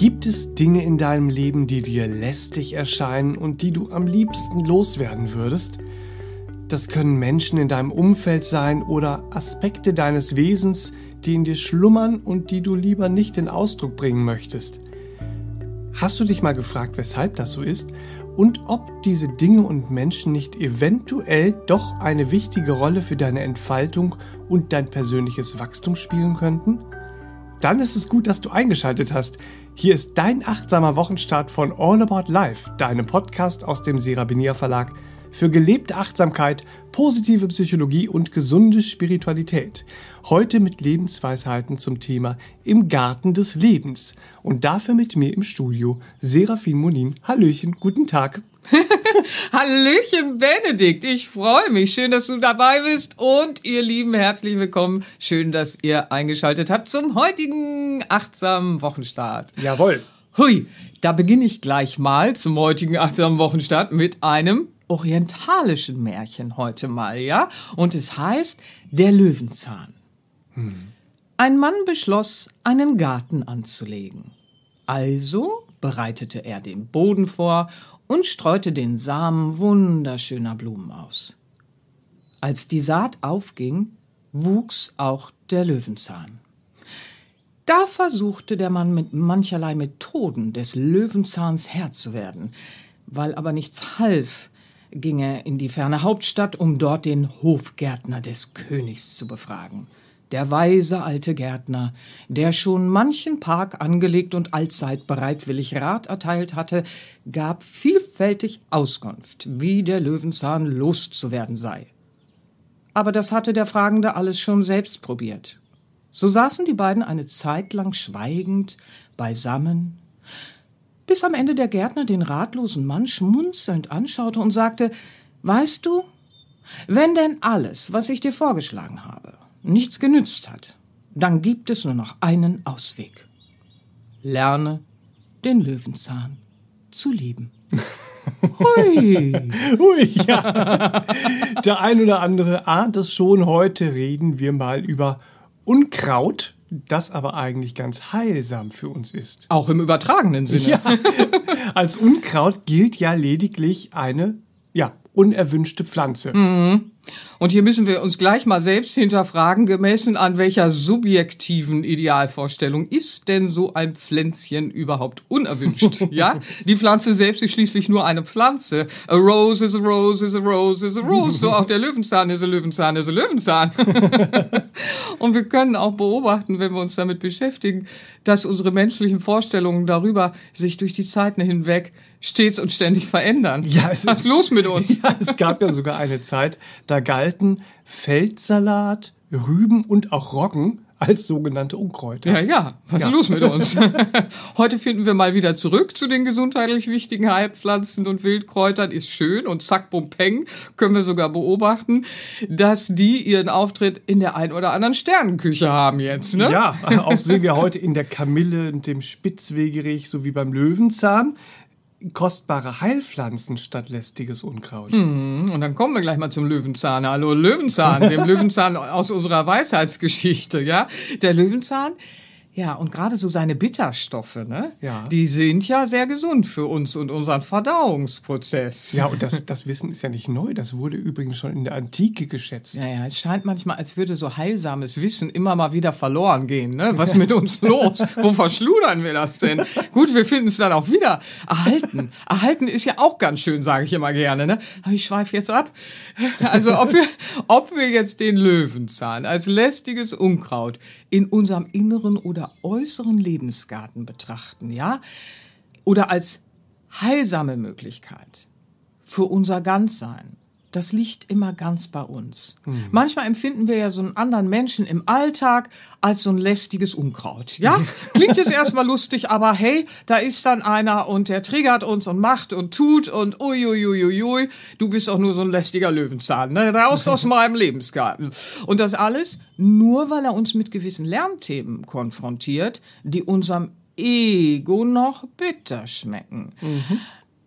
Gibt es Dinge in deinem Leben, die dir lästig erscheinen und die du am liebsten loswerden würdest? Das können Menschen in deinem Umfeld sein oder Aspekte deines Wesens, die in dir schlummern und die du lieber nicht in Ausdruck bringen möchtest. Hast du dich mal gefragt, weshalb das so ist und ob diese Dinge und Menschen nicht eventuell doch eine wichtige Rolle für deine Entfaltung und dein persönliches Wachstum spielen könnten? dann ist es gut, dass du eingeschaltet hast. Hier ist dein achtsamer Wochenstart von All About Life, deinem Podcast aus dem Serabinier Verlag für gelebte Achtsamkeit, positive Psychologie und gesunde Spiritualität. Heute mit Lebensweisheiten zum Thema Im Garten des Lebens. Und dafür mit mir im Studio Serafin Monin. Hallöchen, guten Tag. Hallöchen, Benedikt. Ich freue mich. Schön, dass du dabei bist. Und ihr Lieben, herzlich willkommen. Schön, dass ihr eingeschaltet habt zum heutigen achtsamen Wochenstart. Jawohl. Hui, da beginne ich gleich mal zum heutigen achtsamen Wochenstart mit einem orientalischen Märchen heute mal, ja? Und es heißt Der Löwenzahn. Hm. Ein Mann beschloss, einen Garten anzulegen. Also bereitete er den Boden vor und streute den Samen wunderschöner Blumen aus. Als die Saat aufging, wuchs auch der Löwenzahn. Da versuchte der Mann mit mancherlei Methoden des Löwenzahns Herr zu werden, weil aber nichts half, ging er in die ferne Hauptstadt, um dort den Hofgärtner des Königs zu befragen der weise alte Gärtner, der schon manchen Park angelegt und allzeit bereitwillig Rat erteilt hatte, gab vielfältig Auskunft, wie der Löwenzahn loszuwerden sei. Aber das hatte der Fragende alles schon selbst probiert. So saßen die beiden eine Zeit lang schweigend beisammen, bis am Ende der Gärtner den ratlosen Mann schmunzelnd anschaute und sagte Weißt du, wenn denn alles, was ich dir vorgeschlagen habe, nichts genützt hat, dann gibt es nur noch einen Ausweg. Lerne den Löwenzahn zu lieben. Hui. Hui, ja. Der ein oder andere ahnt es schon. Heute reden wir mal über Unkraut, das aber eigentlich ganz heilsam für uns ist. Auch im übertragenen Sinne. Ja. Als Unkraut gilt ja lediglich eine, ja, unerwünschte Pflanze. Mhm. Und hier müssen wir uns gleich mal selbst hinterfragen, gemessen an welcher subjektiven Idealvorstellung ist denn so ein Pflänzchen überhaupt unerwünscht? ja, die Pflanze selbst ist schließlich nur eine Pflanze. A rose is a rose is a rose is a rose. So auch der Löwenzahn ist a Löwenzahn ist a Löwenzahn. Und wir können auch beobachten, wenn wir uns damit beschäftigen, dass unsere menschlichen Vorstellungen darüber sich durch die Zeiten hinweg stets und ständig verändern. Ja, es Was ist los mit uns? Ja, es gab ja sogar eine Zeit, da galten Feldsalat, Rüben und auch Roggen als sogenannte Unkräuter. Ja, ja, was ja. ist los mit uns? Heute finden wir mal wieder zurück zu den gesundheitlich wichtigen Heilpflanzen und Wildkräutern. Ist schön und zack, bum, peng, können wir sogar beobachten, dass die ihren Auftritt in der ein oder anderen Sternenküche haben jetzt. Ne? Ja, auch sehen wir heute in der Kamille und dem Spitzwegerich sowie beim Löwenzahn kostbare Heilpflanzen statt lästiges Unkraut. Mm, und dann kommen wir gleich mal zum Löwenzahn. Hallo Löwenzahn, dem Löwenzahn aus unserer Weisheitsgeschichte, ja? Der Löwenzahn ja, und gerade so seine Bitterstoffe, ne? Ja. Die sind ja sehr gesund für uns und unseren Verdauungsprozess. Ja, und das, das Wissen ist ja nicht neu. Das wurde übrigens schon in der Antike geschätzt. Ja, ja, es scheint manchmal, als würde so heilsames Wissen immer mal wieder verloren gehen, ne? Was mit uns los? Wo verschludern wir das denn? Gut, wir finden es dann auch wieder. Erhalten. Erhalten ist ja auch ganz schön, sage ich immer gerne, ne? Aber ich schweife jetzt ab. Also, ob wir, ob wir jetzt den Löwenzahn als lästiges Unkraut in unserem inneren oder äußeren Lebensgarten betrachten, ja? Oder als heilsame Möglichkeit für unser Ganzsein das liegt immer ganz bei uns. Mhm. Manchmal empfinden wir ja so einen anderen Menschen im Alltag als so ein lästiges Unkraut. Ja, klingt jetzt erstmal lustig, aber hey, da ist dann einer und der triggert uns und macht und tut und uiuiuiui, du bist doch nur so ein lästiger Löwenzahn, ne? raus aus meinem Lebensgarten. Und das alles nur, weil er uns mit gewissen Lernthemen konfrontiert, die unserem Ego noch bitter schmecken. Mhm.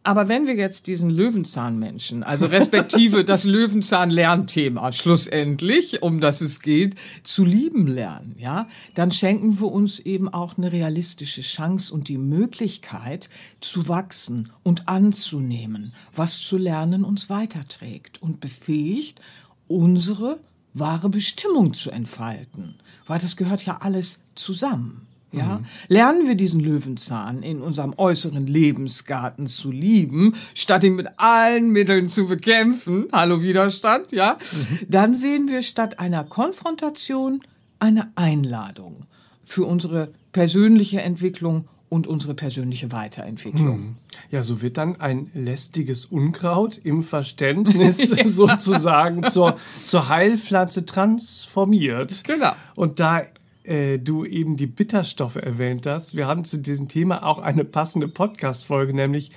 Aber wenn wir jetzt diesen Löwenzahnmenschen, also respektive das Löwenzahn-Lernthema schlussendlich, um das es geht, zu lieben lernen, ja, dann schenken wir uns eben auch eine realistische Chance und die Möglichkeit zu wachsen und anzunehmen, was zu lernen uns weiterträgt und befähigt, unsere wahre Bestimmung zu entfalten. Weil das gehört ja alles zusammen. Ja? Mhm. Lernen wir diesen Löwenzahn in unserem äußeren Lebensgarten zu lieben, statt ihn mit allen Mitteln zu bekämpfen, hallo Widerstand, ja, mhm. dann sehen wir statt einer Konfrontation eine Einladung für unsere persönliche Entwicklung und unsere persönliche Weiterentwicklung. Mhm. Ja, so wird dann ein lästiges Unkraut im Verständnis ja. sozusagen zur, zur Heilpflanze transformiert. Genau. Und da äh, du eben die Bitterstoffe erwähnt hast. Wir haben zu diesem Thema auch eine passende Podcast-Folge, nämlich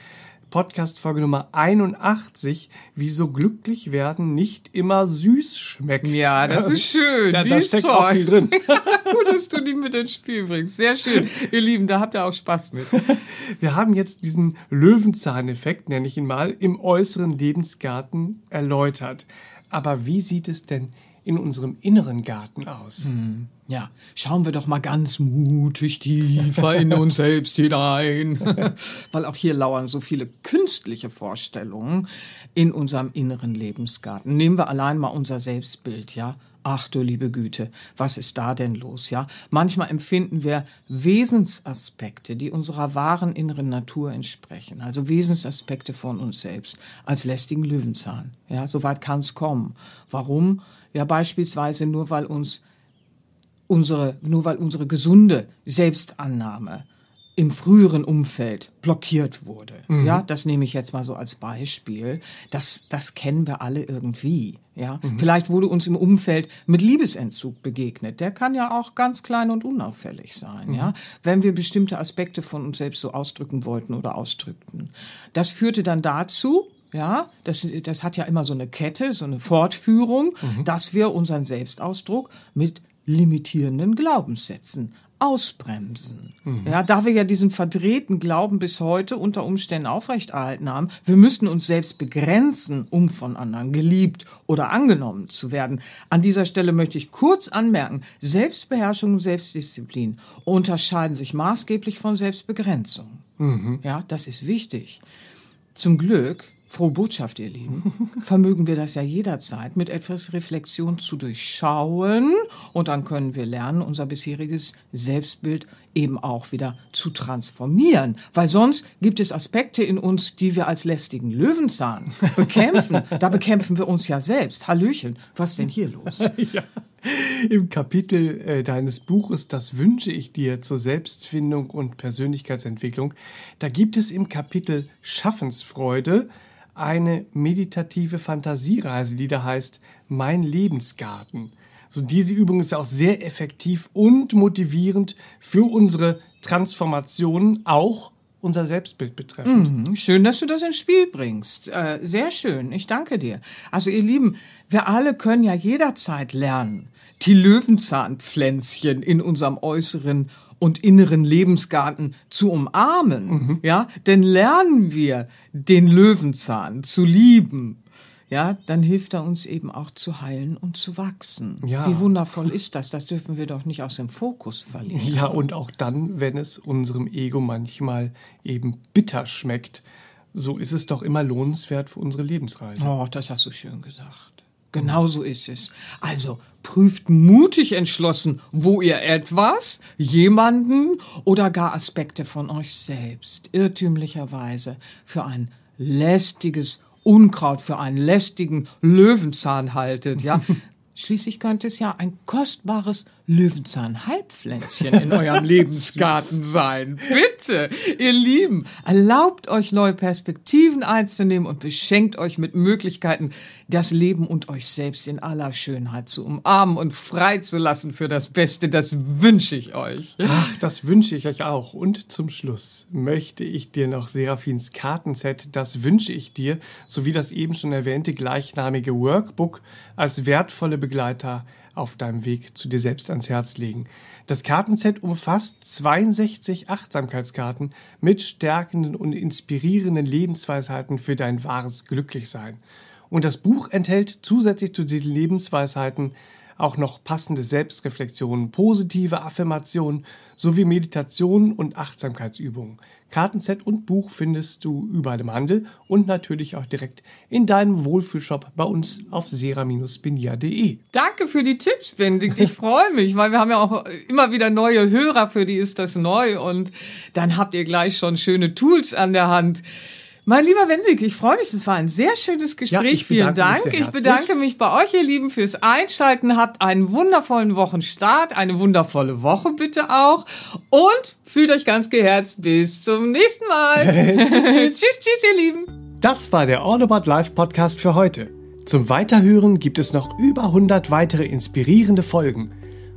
Podcast-Folge Nummer 81, wieso glücklich werden nicht immer süß schmeckt. Ja, das ist schön. Da, die da ist steckt toll. auch viel drin. Gut, dass du die mit ins Spiel bringst. Sehr schön. Ihr Lieben, da habt ihr auch Spaß mit. Wir haben jetzt diesen Löwenzahneffekt, nenne ich ihn mal, im äußeren Lebensgarten erläutert. Aber wie sieht es denn in unserem inneren Garten aus? Hm. Ja, schauen wir doch mal ganz mutig tiefer in uns selbst hinein. Weil auch hier lauern so viele künstliche Vorstellungen in unserem inneren Lebensgarten. Nehmen wir allein mal unser Selbstbild, ja? Ach du liebe Güte, was ist da denn los, ja? Manchmal empfinden wir Wesensaspekte, die unserer wahren inneren Natur entsprechen, also Wesensaspekte von uns selbst, als lästigen Löwenzahn. Ja, so weit kann es kommen. Warum? Ja, beispielsweise nur, weil uns unsere, nur weil unsere gesunde Selbstannahme im früheren Umfeld blockiert wurde. Mhm. Ja, das nehme ich jetzt mal so als Beispiel. Das, das kennen wir alle irgendwie. Ja, mhm. vielleicht wurde uns im Umfeld mit Liebesentzug begegnet. Der kann ja auch ganz klein und unauffällig sein. Mhm. Ja, wenn wir bestimmte Aspekte von uns selbst so ausdrücken wollten oder ausdrückten. Das führte dann dazu, ja, das, das hat ja immer so eine Kette, so eine Fortführung, mhm. dass wir unseren Selbstausdruck mit limitierenden Glaubenssätzen ausbremsen. Mhm. Ja, da wir ja diesen verdrehten Glauben bis heute unter Umständen aufrechterhalten haben, wir müssen uns selbst begrenzen, um von anderen geliebt oder angenommen zu werden. An dieser Stelle möchte ich kurz anmerken, Selbstbeherrschung und Selbstdisziplin unterscheiden sich maßgeblich von Selbstbegrenzung. Mhm. Ja, das ist wichtig. Zum Glück Frohe Botschaft, ihr Lieben. Vermögen wir das ja jederzeit mit etwas Reflexion zu durchschauen und dann können wir lernen, unser bisheriges Selbstbild eben auch wieder zu transformieren. Weil sonst gibt es Aspekte in uns, die wir als lästigen Löwenzahn bekämpfen. da bekämpfen wir uns ja selbst. Hallöchen, was denn hier los? ja. Im Kapitel äh, deines Buches Das wünsche ich dir zur Selbstfindung und Persönlichkeitsentwicklung, da gibt es im Kapitel Schaffensfreude eine meditative Fantasiereise, die da heißt Mein Lebensgarten. So diese Übung ist ja auch sehr effektiv und motivierend für unsere Transformationen, auch unser Selbstbild betreffend. Mhm, schön, dass du das ins Spiel bringst. Äh, sehr schön. Ich danke dir. Also ihr Lieben, wir alle können ja jederzeit lernen, die Löwenzahnpflänzchen in unserem äußeren und inneren Lebensgarten zu umarmen. Mhm. Ja, denn lernen wir den Löwenzahn zu lieben, ja, dann hilft er uns eben auch zu heilen und zu wachsen. Ja. Wie wundervoll ist das? Das dürfen wir doch nicht aus dem Fokus verlieren. Ja, und auch dann, wenn es unserem Ego manchmal eben bitter schmeckt, so ist es doch immer lohnenswert für unsere Lebensreise. Oh, das hast du schön gesagt. Genau so ist es. Also prüft mutig entschlossen, wo ihr etwas, jemanden oder gar Aspekte von euch selbst irrtümlicherweise für ein lästiges Unkraut, für einen lästigen Löwenzahn haltet, ja. Schließlich könnte es ja ein kostbares Löwenzahn-Halbpflänzchen in eurem Lebensgarten sein. Bitte, ihr Lieben, erlaubt euch neue Perspektiven einzunehmen und beschenkt euch mit Möglichkeiten, das Leben und euch selbst in aller Schönheit zu umarmen und freizulassen für das Beste. Das wünsche ich euch. Ach, das wünsche ich euch auch. Und zum Schluss möchte ich dir noch Seraphins Kartenset, das wünsche ich dir, sowie das eben schon erwähnte gleichnamige Workbook als wertvolle Begleiter auf deinem Weg zu dir selbst ans Herz legen. Das Kartenset umfasst 62 Achtsamkeitskarten mit stärkenden und inspirierenden Lebensweisheiten für dein wahres Glücklichsein. Und das Buch enthält zusätzlich zu diesen Lebensweisheiten auch noch passende Selbstreflexionen, positive Affirmationen sowie Meditationen und Achtsamkeitsübungen. Kartenset und Buch findest du überall im Handel und natürlich auch direkt in deinem Wohlfühlshop bei uns auf sera-binia.de. Danke für die Tipps, Benedikt. Ich freue mich, weil wir haben ja auch immer wieder neue Hörer, für die ist das neu und dann habt ihr gleich schon schöne Tools an der Hand. Mein lieber Wendig, ich freue mich, das war ein sehr schönes Gespräch. Ja, Vielen Dank. ich bedanke mich bei euch, ihr Lieben, fürs Einschalten. Habt einen wundervollen Wochenstart, eine wundervolle Woche bitte auch. Und fühlt euch ganz geherzt. Bis zum nächsten Mal. tschüss, tschüss. tschüss, tschüss, ihr Lieben. Das war der All About Life Podcast für heute. Zum Weiterhören gibt es noch über 100 weitere inspirierende Folgen.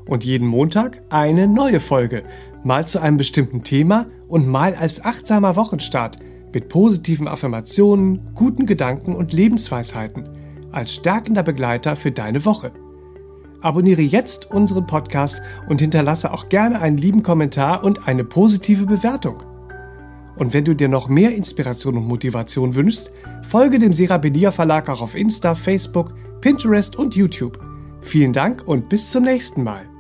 Und jeden Montag eine neue Folge. Mal zu einem bestimmten Thema und mal als achtsamer Wochenstart – mit positiven Affirmationen, guten Gedanken und Lebensweisheiten als stärkender Begleiter für deine Woche. Abonniere jetzt unseren Podcast und hinterlasse auch gerne einen lieben Kommentar und eine positive Bewertung. Und wenn du dir noch mehr Inspiration und Motivation wünschst, folge dem Serapedia Verlag auch auf Insta, Facebook, Pinterest und YouTube. Vielen Dank und bis zum nächsten Mal.